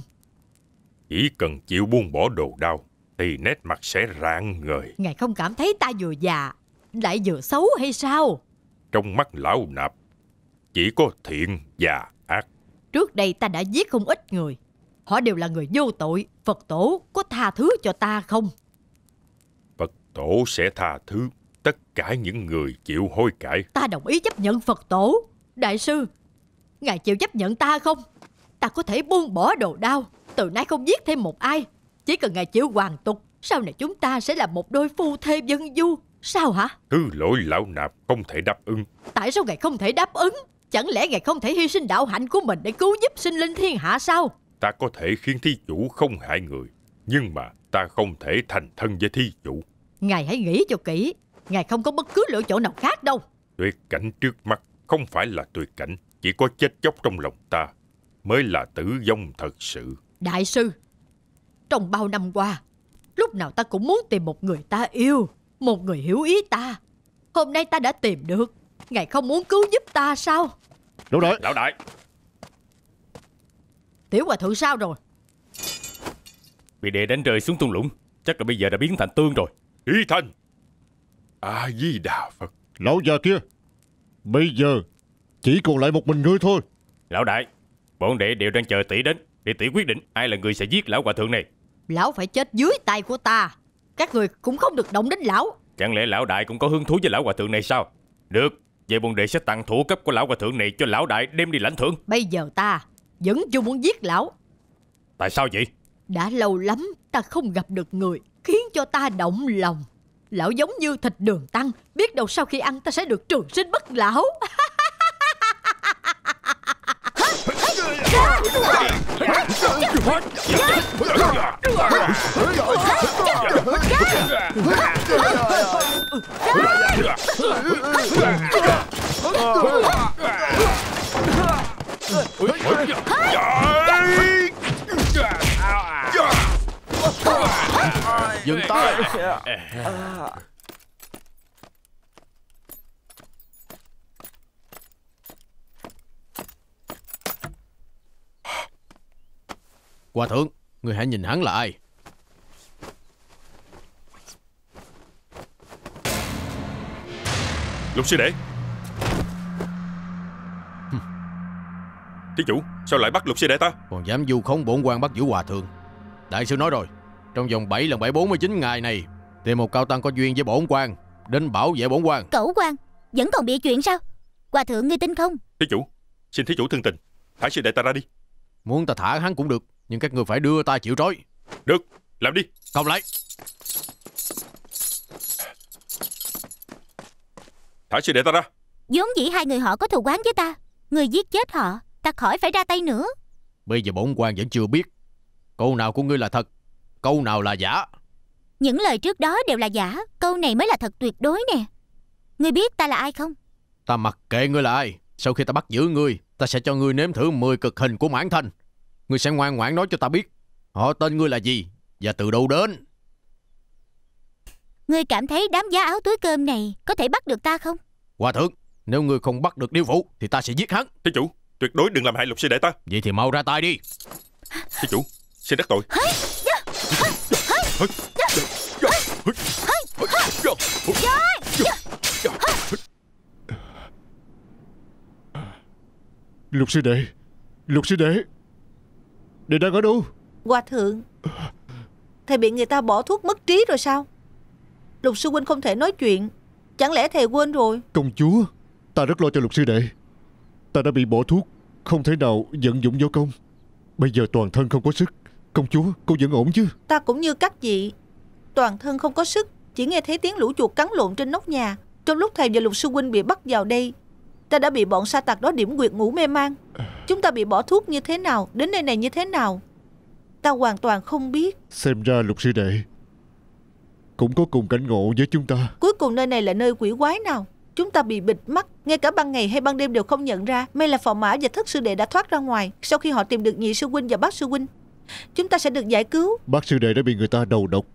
Chỉ cần chịu buông bỏ đồ đau Thì nét mặt sẽ rạng ngời Ngài không cảm thấy ta vừa già Lại vừa xấu hay sao? Trong mắt lão nạp Chỉ có thiện và ác Trước đây ta đã giết không ít người Họ đều là người vô tội Phật tổ có tha thứ cho ta không? Phật tổ sẽ tha thứ tất cả những người chịu hối cải Ta đồng ý chấp nhận Phật tổ Đại sư Ngài chịu chấp nhận ta không Ta có thể buông bỏ đồ đao Từ nay không giết thêm một ai Chỉ cần ngài chịu hoàn tục Sau này chúng ta sẽ là một đôi phu thê dân du Sao hả Thứ lỗi lão nạp không thể đáp ứng Tại sao ngài không thể đáp ứng Chẳng lẽ ngài không thể hy sinh đạo hạnh của mình Để cứu giúp sinh linh thiên hạ sao Ta có thể khiến thi chủ không hại người Nhưng mà ta không thể thành thân với thi chủ Ngài hãy nghĩ cho kỹ Ngài không có bất cứ lựa chỗ nào khác đâu Tuyệt cảnh trước mắt không phải là tuyệt cảnh Chỉ có chết chóc trong lòng ta Mới là tử vong thật sự Đại sư Trong bao năm qua Lúc nào ta cũng muốn tìm một người ta yêu Một người hiểu ý ta Hôm nay ta đã tìm được Ngài không muốn cứu giúp ta sao Đúng rồi Lão đại Tiểu hòa thượng sao rồi Bị đệ đánh rơi xuống tung lũng Chắc là bây giờ đã biến thành tương rồi Ý Thanh a di đà phật lão già kia bây giờ chỉ còn lại một mình ngươi thôi lão đại bọn đệ đều đang chờ tỷ đến để tỷ quyết định ai là người sẽ giết lão hòa thượng này lão phải chết dưới tay của ta các người cũng không được động đến lão chẳng lẽ lão đại cũng có hứng thú với lão hòa thượng này sao được vậy bọn đệ sẽ tặng thủ cấp của lão hòa thượng này cho lão đại đem đi lãnh thưởng bây giờ ta vẫn chưa muốn giết lão tại sao vậy đã lâu lắm ta không gặp được người khiến cho ta động lòng Lão giống như thịt đường tăng Biết đâu sau khi ăn ta sẽ được trường sinh bất lão Hả? Dừng tay Hòa thượng Người hãy nhìn hắn lại. Lục sư đệ Thí chủ Sao lại bắt lục sư đệ ta Còn dám vu khống bổn quan bắt giữ hòa thượng Đại sư nói rồi trong vòng 7 lần 749 ngày này Tìm một cao tăng có duyên với bổn quan Đến bảo vệ bổn quan Cẩu quan Vẫn còn bị chuyện sao Hòa thượng ngươi tin không Thí chủ Xin thí chủ thương tình Thả sư đệ ta ra đi Muốn ta thả hắn cũng được Nhưng các người phải đưa ta chịu trói Được Làm đi Không lại Thả sư đệ ta ra vốn dĩ hai người họ có thù quán với ta Người giết chết họ Ta khỏi phải ra tay nữa Bây giờ bổn quan vẫn chưa biết Câu nào của ngươi là thật câu nào là giả Những lời trước đó đều là giả Câu này mới là thật tuyệt đối nè Ngươi biết ta là ai không Ta mặc kệ ngươi là ai Sau khi ta bắt giữ ngươi Ta sẽ cho ngươi nếm thử 10 cực hình của mãn thanh Ngươi sẽ ngoan ngoãn nói cho ta biết Họ tên ngươi là gì Và từ đâu đến Ngươi cảm thấy đám giá áo túi cơm này Có thể bắt được ta không Hòa thượng Nếu ngươi không bắt được điêu phụ Thì ta sẽ giết hắn Thí chủ Tuyệt đối đừng làm hại lục sư đệ ta Vậy thì mau ra tay đi Thí chủ Xin đắc tội dạ. Lục sư đệ Lục sư đệ Đệ đang ở đâu Hòa thượng Thầy bị người ta bỏ thuốc mất trí rồi sao Lục sư huynh không thể nói chuyện Chẳng lẽ thầy quên rồi Công chúa Ta rất lo cho lục sư đệ Ta đã bị bỏ thuốc Không thể nào vận dụng vô công Bây giờ toàn thân không có sức Công chúa cô vẫn ổn chứ Ta cũng như các vị Toàn thân không có sức Chỉ nghe thấy tiếng lũ chuột cắn lộn trên nóc nhà Trong lúc thèm và lục sư huynh bị bắt vào đây Ta đã bị bọn sa tạc đó điểm quyệt ngủ mê man Chúng ta bị bỏ thuốc như thế nào Đến nơi này như thế nào Ta hoàn toàn không biết Xem ra lục sư đệ Cũng có cùng cảnh ngộ với chúng ta Cuối cùng nơi này là nơi quỷ quái nào Chúng ta bị bịt mắt Ngay cả ban ngày hay ban đêm đều không nhận ra May là phò mã và thất sư đệ đã thoát ra ngoài Sau khi họ tìm được nhị sư huynh và bác sư huynh Chúng ta sẽ được giải cứu Bác sư đệ đã bị người ta đầu độc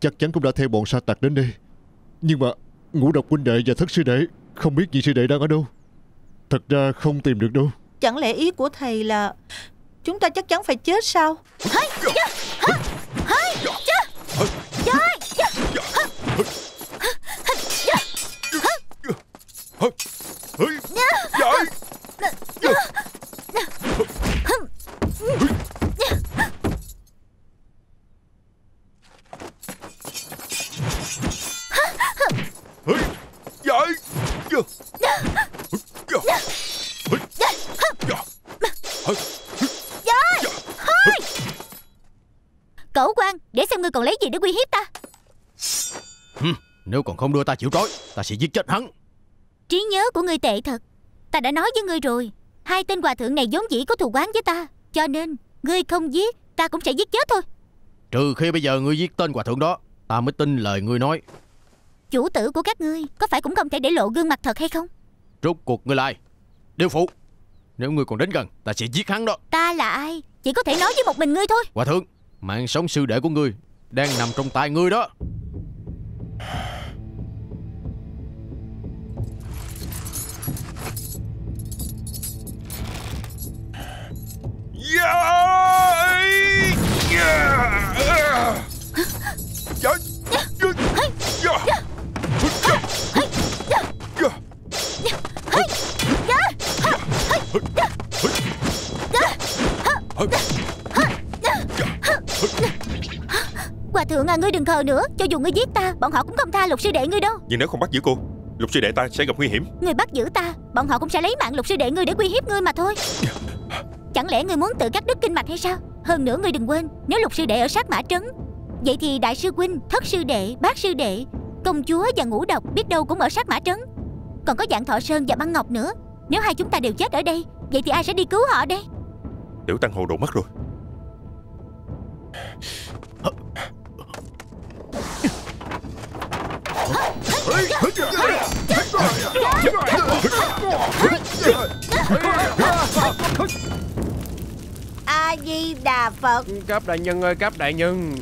Chắc chắn cũng đã theo bọn sa tặc đến đây Nhưng mà ngũ độc huynh đệ và thất sư đệ Không biết vị sư đệ đang ở đâu Thật ra không tìm được đâu Chẳng lẽ ý của thầy là Chúng ta chắc chắn phải chết sao Hỡi Cẩu quan Để xem ngươi còn lấy gì để uy hiếp ta Nếu còn không đưa ta chịu trói Ta sẽ giết chết hắn Trí nhớ của ngươi tệ thật Ta đã nói với ngươi rồi Hai tên hòa thượng này vốn dĩ có thù quán với ta cho nên Ngươi không giết Ta cũng sẽ giết chết thôi Trừ khi bây giờ ngươi giết tên hòa thượng đó Ta mới tin lời ngươi nói Chủ tử của các ngươi Có phải cũng không thể để lộ gương mặt thật hay không Rốt cuộc ngươi là ai Điều phụ Nếu ngươi còn đến gần Ta sẽ giết hắn đó Ta là ai Chỉ có thể nói với một mình ngươi thôi Hòa thượng Mạng sống sư đệ của ngươi Đang nằm trong tay ngươi đó Hòa thượng à ngươi đừng khờ nữa Cho dù ngươi giết ta Bọn họ cũng không tha lục sư đệ ngươi đâu Nhưng nếu không bắt giữ cô Lục sư đệ ta sẽ gặp nguy hiểm Ngươi bắt giữ ta Bọn họ cũng sẽ lấy mạng lục sư đệ ngươi để uy hiếp ngươi mà thôi Chẳng lẽ ngươi muốn tự cắt đứt kinh mạch hay sao Hơn nữa ngươi đừng quên Nếu lục sư đệ ở sát mã trấn Vậy thì đại sư huynh, thất sư đệ, bác sư đệ Công chúa và ngũ độc biết đâu cũng ở sát mã trấn Còn có dạng thọ sơn và băng ngọc nữa Nếu hai chúng ta đều chết ở đây Vậy thì ai sẽ đi cứu họ đây Tiểu tăng hồ đồ mất rồi Hãy subscribe cho kênh Ghiền Mì Gõ Để không bỏ lỡ những video hấp dẫn a di đà phật Cáp đại nhân ơi cáp đại nhân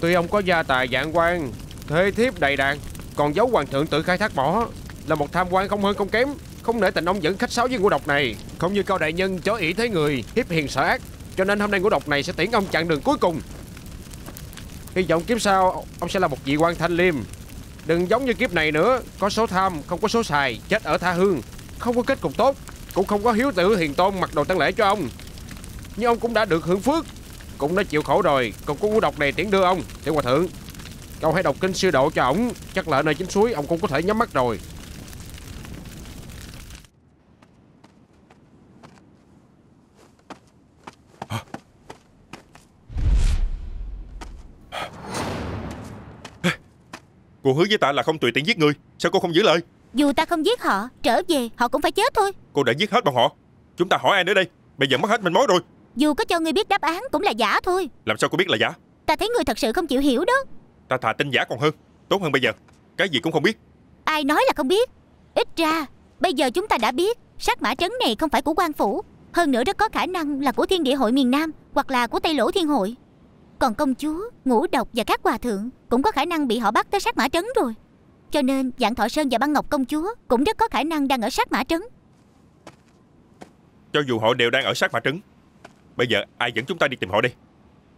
Tuy ông có gia tài vạn quan Thế thiếp đầy đạn Còn giấu hoàng thượng tự khai thác bỏ Là một tham quan không hơn không kém Không nể tình ông dẫn khách sáo với ngũ độc này Không như cao đại nhân chó ỷ thế người Hiếp hiền sợ ác Cho nên hôm nay ngũ độc này sẽ tiễn ông chặn đường cuối cùng Hy vọng kiếp sau Ông sẽ là một vị quan thanh liêm Đừng giống như kiếp này nữa Có số tham không có số xài Chết ở tha hương Không có kết cục tốt Cũng không có hiếu tử hiền tôn mặc đồ tăng lễ cho ông nhưng ông cũng đã được hưởng phước Cũng đã chịu khổ rồi Còn có ngũ độc này tiễn đưa ông Tiểu Hòa Thượng Cậu hãy đọc kinh sư độ cho ông, Chắc là ở nơi chính suối ông cũng có thể nhắm mắt rồi Cô hứa với ta là không tùy tiện giết người Sao cô không giữ lời Dù ta không giết họ Trở về họ cũng phải chết thôi Cô đã giết hết bọn họ Chúng ta hỏi ai nữa đây Bây giờ mất hết manh mối rồi dù có cho ngươi biết đáp án cũng là giả thôi Làm sao cô biết là giả Ta thấy ngươi thật sự không chịu hiểu đó Ta thà tin giả còn hơn Tốt hơn bây giờ Cái gì cũng không biết Ai nói là không biết Ít ra Bây giờ chúng ta đã biết Sát mã trấn này không phải của quan phủ Hơn nữa rất có khả năng là của thiên địa hội miền Nam Hoặc là của Tây Lỗ Thiên Hội Còn công chúa, ngũ độc và các hòa thượng Cũng có khả năng bị họ bắt tới sát mã trấn rồi Cho nên dạng thọ sơn và băng ngọc công chúa Cũng rất có khả năng đang ở sát mã trấn Cho dù họ đều đang ở sát mã trấn Bây giờ ai dẫn chúng ta đi tìm họ đi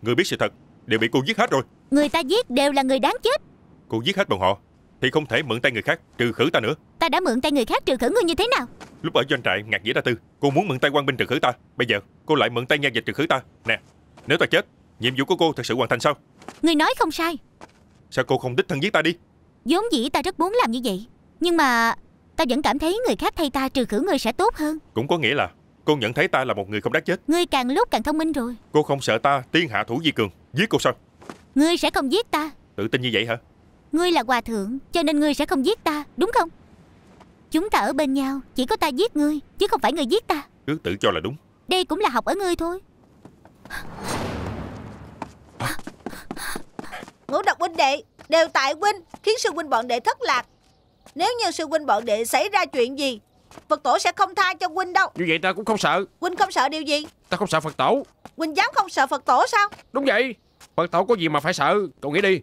Người biết sự thật Đều bị cô giết hết rồi Người ta giết đều là người đáng chết Cô giết hết bọn họ Thì không thể mượn tay người khác trừ khử ta nữa Ta đã mượn tay người khác trừ khử ngươi như thế nào Lúc ở doanh trại ngạc nghĩa ra tư Cô muốn mượn tay quan binh trừ khử ta Bây giờ cô lại mượn tay nhan dịch trừ khử ta Nè nếu ta chết Nhiệm vụ của cô thật sự hoàn thành sao người nói không sai Sao cô không đích thân giết ta đi vốn dĩ ta rất muốn làm như vậy Nhưng mà Ta vẫn cảm thấy người khác thay ta trừ khử người sẽ tốt hơn Cũng có nghĩa là Cô nhận thấy ta là một người không đáng chết Ngươi càng lúc càng thông minh rồi Cô không sợ ta tiên hạ thủ di cường Giết cô sao Ngươi sẽ không giết ta Tự tin như vậy hả Ngươi là hòa thượng Cho nên ngươi sẽ không giết ta Đúng không Chúng ta ở bên nhau Chỉ có ta giết ngươi Chứ không phải ngươi giết ta Cứ tự cho là đúng Đây cũng là học ở ngươi thôi Ngũ độc huynh đệ Đều tại huynh Khiến sư huynh bọn đệ thất lạc Nếu như sư huynh bọn đệ xảy ra chuyện gì Phật tổ sẽ không tha cho Huynh đâu Như vậy ta cũng không sợ Huynh không sợ điều gì Ta không sợ Phật tổ Huynh dám không sợ Phật tổ sao Đúng vậy Phật tổ có gì mà phải sợ Cậu nghĩ đi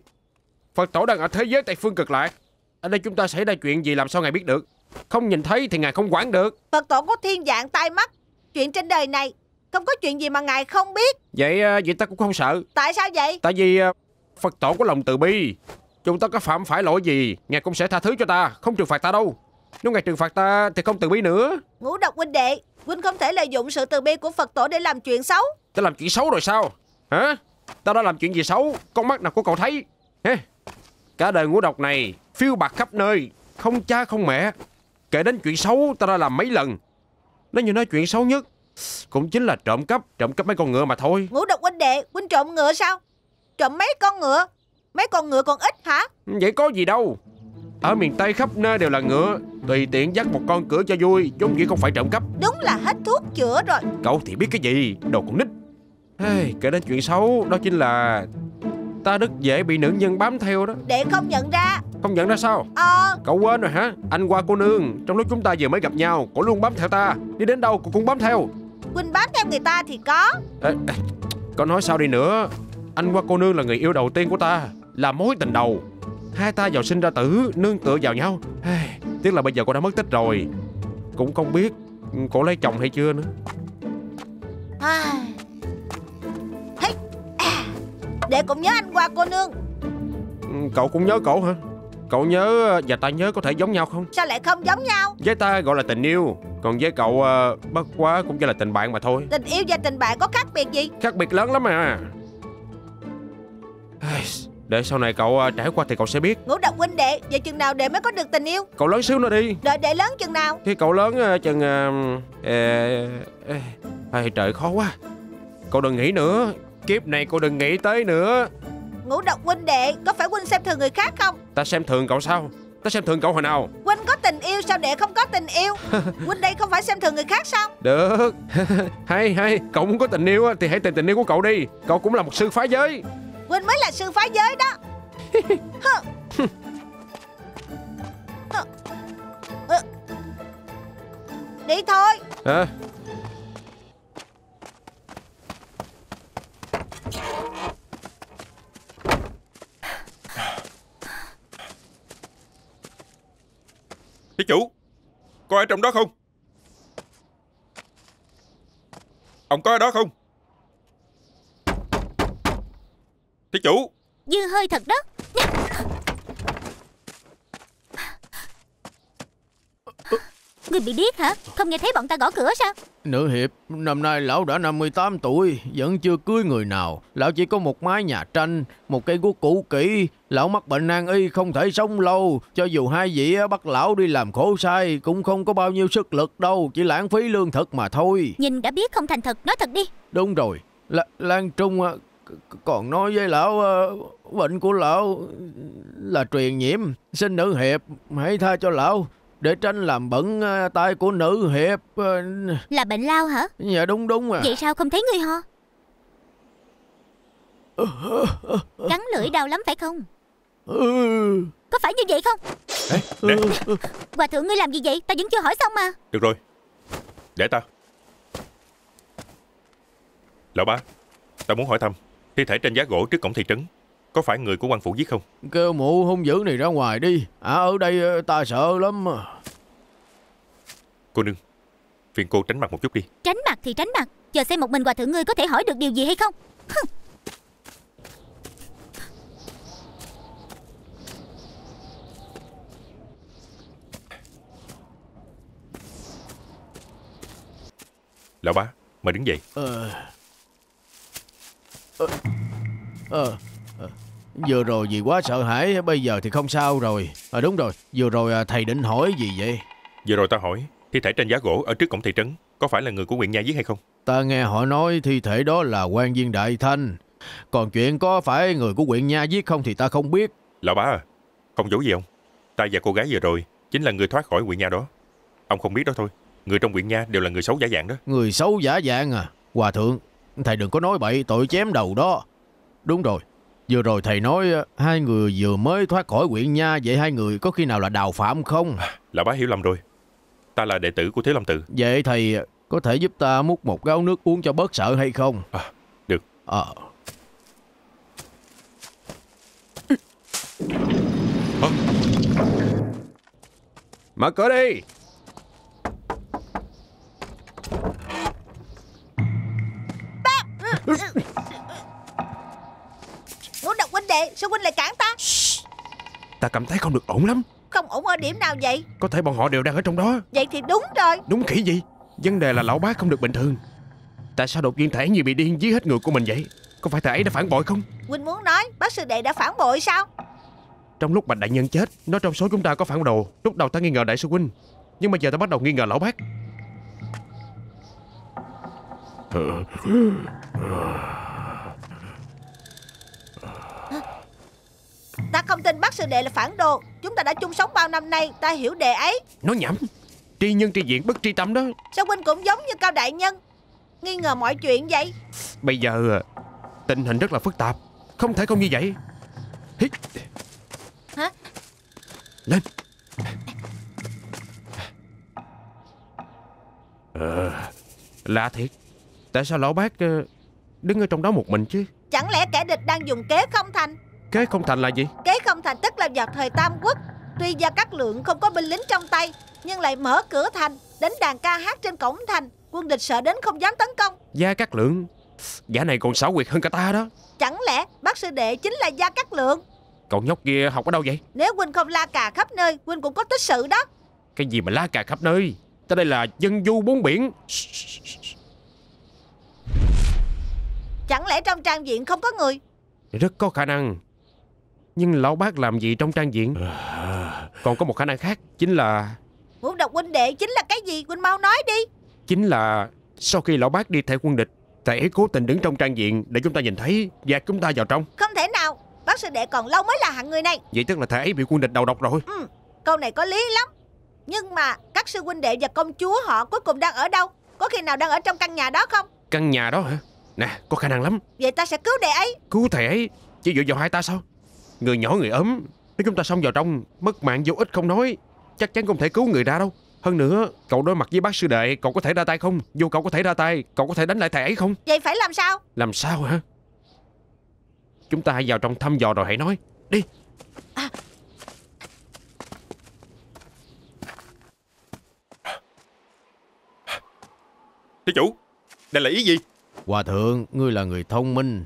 Phật tổ đang ở thế giới Tây Phương cực lạc Ở đây chúng ta xảy ra chuyện gì làm sao Ngài biết được Không nhìn thấy thì Ngài không quản được Phật tổ có thiên dạng tai mắt Chuyện trên đời này Không có chuyện gì mà Ngài không biết Vậy à, vậy ta cũng không sợ Tại sao vậy Tại vì à, Phật tổ có lòng từ bi Chúng ta có phạm phải lỗi gì Ngài cũng sẽ tha thứ cho ta Không trừng phạt ta đâu nếu ngài trừng phạt ta thì không từ bi nữa Ngũ độc huynh đệ Huynh không thể lợi dụng sự từ bi của Phật tổ để làm chuyện xấu Ta làm chuyện xấu rồi sao Hả Ta đã làm chuyện gì xấu Con mắt nào của cậu thấy Hả? Cả đời ngũ độc này Phiêu bạc khắp nơi Không cha không mẹ Kể đến chuyện xấu ta đã làm mấy lần Nếu như nói chuyện xấu nhất Cũng chính là trộm cắp Trộm cắp mấy con ngựa mà thôi Ngũ độc huynh đệ Huynh trộm ngựa sao Trộm mấy con ngựa Mấy con ngựa còn ít hả Vậy có gì đâu ở miền Tây khắp nơi đều là ngựa Tùy tiện dắt một con cửa cho vui Chúng chỉ không phải trộm cắp Đúng là hết thuốc chữa rồi Cậu thì biết cái gì Đồ con nít hey, Kể đến chuyện xấu Đó chính là Ta rất dễ bị nữ nhân bám theo đó Để không nhận ra Không nhận ra sao Ờ Cậu quên rồi hả Anh qua cô nương Trong lúc chúng ta vừa mới gặp nhau Cô luôn bám theo ta Đi đến đâu cô cũng bám theo Quỳnh bám theo người ta thì có à, à, nói sao đi nữa Anh qua cô nương là người yêu đầu tiên của ta Là mối tình đầu Hai ta giàu sinh ra tử Nương tựa vào nhau Tiếc là bây giờ cô đã mất tích rồi Cũng không biết cô lấy chồng hay chưa nữa à. Để cũng nhớ anh qua cô nương ừ, Cậu cũng nhớ cậu hả Cậu nhớ ờ, và ta nhớ có thể giống nhau không Sao lại không giống nhau Với ta gọi là tình yêu Còn với cậu ờ, bất quá cũng chỉ là tình bạn mà thôi Tình yêu và tình bạn có khác biệt gì Khác biệt lớn lắm à để sau này cậu à, trải qua thì cậu sẽ biết Ngũ độc huynh đệ Vậy chừng nào đệ mới có được tình yêu Cậu lớn xíu nữa đi Đợi đệ lớn chừng nào Thì cậu lớn à, chừng à, à, à, à, Trời khó quá Cậu đừng nghĩ nữa Kiếp này cậu đừng nghĩ tới nữa Ngũ độc huynh đệ Có phải huynh xem thường người khác không Ta xem thường cậu sao Ta xem thường cậu hồi nào Huynh có tình yêu sao đệ không có tình yêu Huynh đây không phải xem thường người khác sao Được Hay hay Cậu muốn có tình yêu thì hãy tìm tình yêu của cậu đi Cậu cũng là một sư phá giới Huynh mới là sư phái giới đó ờ. Đi thôi à. Thí chủ Có ai trong đó không Ông có ở đó không Thí chủ Dư hơi thật đó Người bị điếc hả Không nghe thấy bọn ta gõ cửa sao Nữ hiệp Năm nay lão đã 58 tuổi Vẫn chưa cưới người nào Lão chỉ có một mái nhà tranh Một cây guốc cũ kỹ Lão mắc bệnh nan y không thể sống lâu Cho dù hai vị bắt lão đi làm khổ sai Cũng không có bao nhiêu sức lực đâu Chỉ lãng phí lương thực mà thôi Nhìn đã biết không thành thật Nói thật đi Đúng rồi L Lan Trung còn nói với lão ờ, Bệnh của lão Là truyền nhiễm Xin nữ hiệp hãy tha cho lão Để tránh làm bẩn ờ, tay của nữ hiệp ờ, Là bệnh lao hả Dạ đúng đúng à Vậy sao không thấy ngươi ho Cắn lưỡi đau lắm phải không ừ. Có phải như vậy không Ê, Hòa thượng ngươi làm gì vậy Ta vẫn chưa hỏi xong mà Được rồi Để ta Lão ba Ta muốn hỏi thăm Thi thể trên giá gỗ trước cổng thị trấn Có phải người của quan phủ giết không Kêu mụ hung dữ này ra ngoài đi À ở đây ờ, ta sợ lắm Cô nương Phiền cô tránh mặt một chút đi Tránh mặt thì tránh mặt Chờ xem một mình hòa thượng ngươi có thể hỏi được điều gì hay không Lão bá, mời đứng dậy ờ... Ờ, ờ, vừa rồi gì quá sợ hãi, bây giờ thì không sao rồi. À, đúng rồi, vừa rồi à, thầy định hỏi gì vậy? Vừa rồi ta hỏi, thi thể trên giá gỗ ở trước cổng thị trấn, có phải là người của huyện nha giết hay không? Ta nghe họ nói thi thể đó là quan viên Đại Thanh. Còn chuyện có phải người của huyện nha giết không thì ta không biết. Lão bá à, không giấu gì ông. Ta và cô gái vừa rồi chính là người thoát khỏi huyện nha đó. Ông không biết đó thôi. Người trong huyện nha đều là người xấu giả dạng đó. Người xấu giả dạng à? Hòa thượng, Thầy đừng có nói bậy tội chém đầu đó. Đúng rồi, vừa rồi thầy nói hai người vừa mới thoát khỏi quyện nha, vậy hai người có khi nào là đào phạm không? À, là bá hiểu lầm rồi. Ta là đệ tử của Thế Lâm Tự. Vậy thầy có thể giúp ta múc một gáo nước uống cho bớt sợ hay không? À, được. Ờ. À. Mở cửa đi Sao huynh lại cản ta Shh. Ta cảm thấy không được ổn lắm Không ổn ở điểm nào vậy Có thể bọn họ đều đang ở trong đó Vậy thì đúng rồi Đúng kỹ gì Vấn đề là lão bác không được bình thường Tại sao đột nhiên thể như bị điên dưới hết người của mình vậy Có phải thể ấy đã phản bội không Huynh muốn nói bác sư đệ đã phản bội sao Trong lúc bạch đại nhân chết Nó trong số chúng ta có phản đồ Lúc đầu ta nghi ngờ đại sư huynh Nhưng bây giờ ta bắt đầu nghi ngờ lão bác ờ. Ta không tin bác sư đệ là phản đồ Chúng ta đã chung sống bao năm nay Ta hiểu đệ ấy Nói nhảm Tri nhân tri diện bất tri tâm đó Sao huynh cũng giống như Cao Đại Nhân Nghi ngờ mọi chuyện vậy Bây giờ à, Tình hình rất là phức tạp Không thể không như vậy Hít. Hả? Lên à, Lạ thiệt Tại sao lão bác ờ, Đứng ở trong đó một mình chứ Chẳng lẽ kẻ địch đang dùng kế không thành Kế không thành là gì Kế không thành tức là vào thời Tam Quốc Tuy Gia Cát Lượng không có binh lính trong tay Nhưng lại mở cửa thành Đến đàn ca hát trên cổng thành Quân địch sợ đến không dám tấn công Gia Cát Lượng gã này còn xảo quyệt hơn cả ta đó Chẳng lẽ bác sư đệ chính là Gia Cát Lượng Cậu nhóc kia học ở đâu vậy Nếu Huynh không la cà khắp nơi Huynh cũng có tích sự đó Cái gì mà la cà khắp nơi Ta đây là dân du bốn biển Chẳng lẽ trong trang viện không có người Rất có khả năng nhưng lão bác làm gì trong trang diện ờ, Còn có một khả năng khác Chính là Muốn độc huynh đệ chính là cái gì huynh mau nói đi Chính là Sau khi lão bác đi theo quân địch Thầy ấy cố tình đứng trong trang diện Để chúng ta nhìn thấy Và chúng ta vào trong Không thể nào Bác sư đệ còn lâu mới là hạng người này Vậy tức là thầy ấy bị quân địch đầu độc rồi ừ, Câu này có lý lắm Nhưng mà các sư huynh đệ và công chúa họ cuối cùng đang ở đâu Có khi nào đang ở trong căn nhà đó không Căn nhà đó hả Nè có khả năng lắm Vậy ta sẽ cứu đệ ấy Cứu thầy ấy Chỉ dựa vào hai ta sao Người nhỏ người ấm Nếu chúng ta xông vào trong Mất mạng vô ích không nói Chắc chắn không thể cứu người ra đâu Hơn nữa Cậu đối mặt với bác sư đệ Cậu có thể ra tay không dù cậu có thể ra tay Cậu có thể đánh lại thầy ấy không Vậy phải làm sao Làm sao hả Chúng ta hãy vào trong thăm dò rồi hãy nói Đi à. chủ Đây là ý gì Hòa thượng Ngươi là người thông minh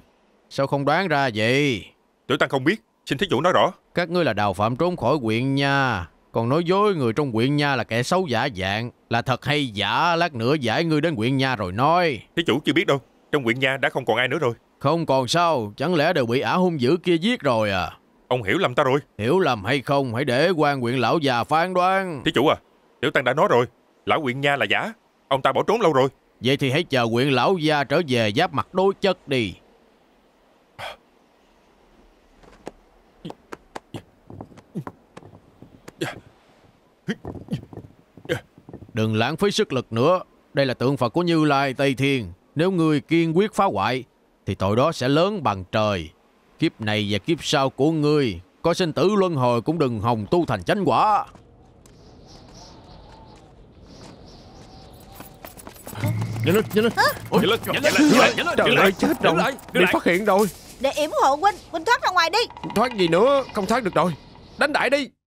Sao không đoán ra vậy Tiểu tăng không biết Xin thí chủ nói rõ Các ngươi là đào phạm trốn khỏi quyện nha Còn nói dối người trong quyện nha là kẻ xấu giả dạng Là thật hay giả Lát nữa giải ngươi đến quyện nha rồi nói Thí chủ chưa biết đâu Trong quyện nha đã không còn ai nữa rồi Không còn sao Chẳng lẽ đều bị ả hung dữ kia giết rồi à Ông hiểu lầm ta rồi Hiểu lầm hay không Hãy để quan quyện lão già phán đoán Thí chủ à Tiểu Tăng đã nói rồi Lão quyện nha là giả Ông ta bỏ trốn lâu rồi Vậy thì hãy chờ quyện lão gia trở về giáp mặt đối chất đi Đừng lãng phí sức lực nữa Đây là tượng Phật của Như Lai Tây Thiên Nếu người kiên quyết phá hoại Thì tội đó sẽ lớn bằng trời Kiếp này và kiếp sau của người, Có sinh tử luân hồi cũng đừng hồng tu thành chánh quả Nhanh lên, nhanh lên Ôi, nhanh lên, nhanh lên, nhanh lên, nhanh lên Trời ơi, chết rồi, bị phát hiện rồi Để yểm hộ huynh, huynh thoát ra ngoài đi Thoát gì nữa, không thoát được rồi Đánh đại đi